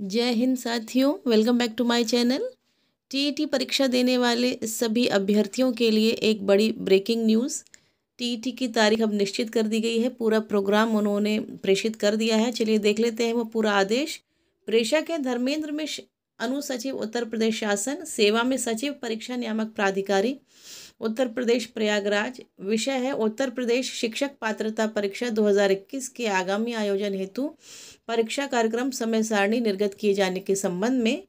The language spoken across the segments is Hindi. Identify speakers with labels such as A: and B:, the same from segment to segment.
A: जय हिंद साथियों welcome back to my channel TET परीक्षा देने वाले सभी अभ्यर्थियों के लिए एक बड़ी ब्रेकिंग न्यूज़ टीईटी की तारीख अब निश्चित कर दी गई है पूरा प्रोग्राम उन्होंने प्रेषित कर दिया है चलिए देख लेते हैं वो पूरा आदेश प्रेषक है धर्मेंद्र मिश्र अनुसचिव उत्तर प्रदेश शासन सेवा में सचिव परीक्षा नियामक प्राधिकारी उत्तर प्रदेश प्रयागराज विषय है उत्तर प्रदेश शिक्षक पात्रता परीक्षा 2021 के आगामी आयोजन हेतु परीक्षा कार्यक्रम समय सारणी निर्गत किए जाने के संबंध में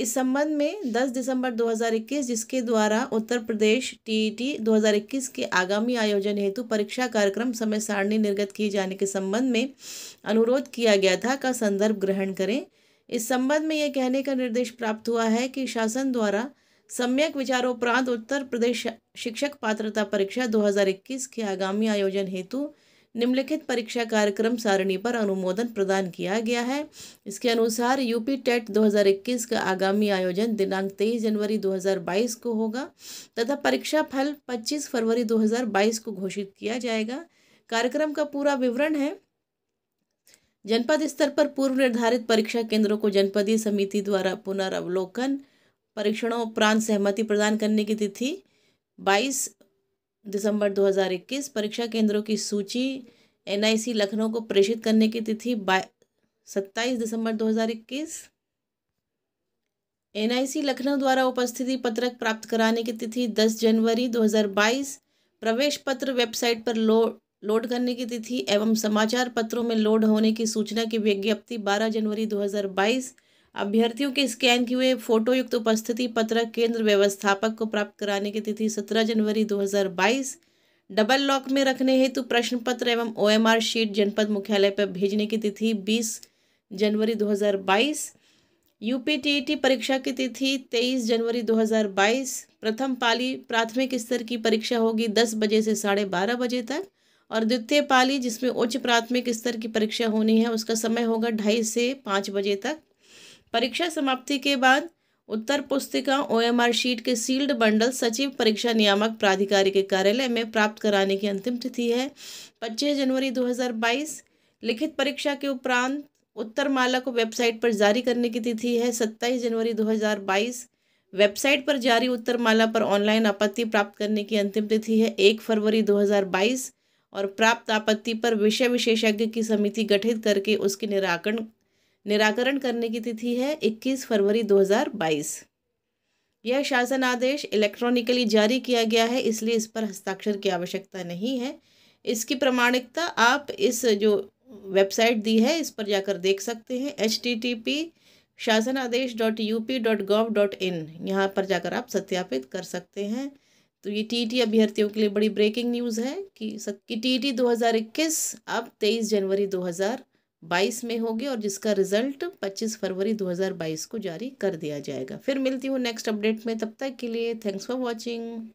A: इस संबंध में 10 दिसंबर 2021 जिसके द्वारा उत्तर प्रदेश टीईटी 2021 के आगामी आयोजन हेतु परीक्षा कार्यक्रम समय सारणी निर्गत किए जाने के संबंध में अनुरोध किया गया था का संदर्भ ग्रहण करें इस संबंध में यह कहने का निर्देश प्राप्त हुआ है कि शासन द्वारा सम्यक विचारोपरांत उत्तर प्रदेश शिक्षक पात्रता परीक्षा 2021 के आगामी आयोजन हेतु निम्नलिखित परीक्षा कार्यक्रम सारणी पर अनुमोदन प्रदान किया गया है इसके अनुसार यूपी टेट 2021 का आगामी आयोजन दिनांक 23 जनवरी 2022 को होगा तथा परीक्षा फल 25 फरवरी 2022 को घोषित किया जाएगा कार्यक्रम का पूरा विवरण है जनपद स्तर पर पूर्व निर्धारित परीक्षा केंद्रों को जनपदीय समिति द्वारा पुनर्वलोकन परीक्षणों उपरांत सहमति प्रदान करने की तिथि 22 दिसंबर 2021 परीक्षा केंद्रों की सूची एनआईसी लखनऊ को प्रेषित करने की तिथि सत्ताईस दिसंबर 2021 एनआईसी लखनऊ द्वारा उपस्थिति पत्रक प्राप्त कराने की तिथि 10 जनवरी 2022 प्रवेश पत्र वेबसाइट पर लोड लोड करने की तिथि एवं समाचार पत्रों में लोड होने की सूचना की विज्ञप्ति बारह जनवरी दो अभ्यर्थियों के स्कैन किए फोटोयुक्त उपस्थिति पत्र केंद्र व्यवस्थापक को प्राप्त कराने की तिथि सत्रह जनवरी 2022 डबल लॉक में रखने हेतु प्रश्न पत्र एवं ओएमआर शीट जनपद मुख्यालय पर भेजने की तिथि 20 जनवरी 2022 यूपीटीईटी e परीक्षा की तिथि 23 जनवरी 2022 प्रथम पाली प्राथमिक स्तर की परीक्षा होगी दस बजे से साढ़े बारह बजे तक और द्वितीय पाली जिसमें उच्च प्राथमिक स्तर की परीक्षा होनी है उसका समय होगा ढाई से पाँच बजे तक परीक्षा समाप्ति के बाद उत्तर पुस्तिका ओएमआर शीट के सील्ड बंडल सचिव परीक्षा नियामक प्राधिकारी के कार्यालय में प्राप्त कराने की अंतिम तिथि है 25 जनवरी 2022 लिखित परीक्षा के उपरांत उत्तर माला को वेबसाइट पर जारी करने की तिथि है 27 जनवरी 2022 वेबसाइट पर जारी उत्तर माला पर ऑनलाइन आपत्ति प्राप्त करने की अंतिम तिथि है एक फरवरी 2022 और प्राप्त आपत्ति पर विषय विशेषज्ञ की समिति गठित करके उसके निराकरण निराकरण करने की तिथि है 21 फरवरी 2022 यह शासन आदेश इलेक्ट्रॉनिकली जारी किया गया है इसलिए इस पर हस्ताक्षर की आवश्यकता नहीं है इसकी प्रमाणिकता आप इस जो वेबसाइट दी है इस पर जाकर देख सकते हैं एच टी टी पी शासन आदेश dot U P dot gov dot in यहाँ पर जाकर आप सत्यापित कर सकते हैं तो ये टीटी अभ्यर्थियों के लिए बड़ी ब्रेकिंग न्यूज़ है कि टी टी दो हज़ार इक्कीस अब तेईस जनवरी दो हज़ार बाईस में होगी और जिसका रिजल्ट पच्चीस फरवरी दो हज़ार बाईस को जारी कर दिया जाएगा फिर मिलती हूँ नेक्स्ट अपडेट में तब तक के लिए थैंक्स फॉर वॉचिंग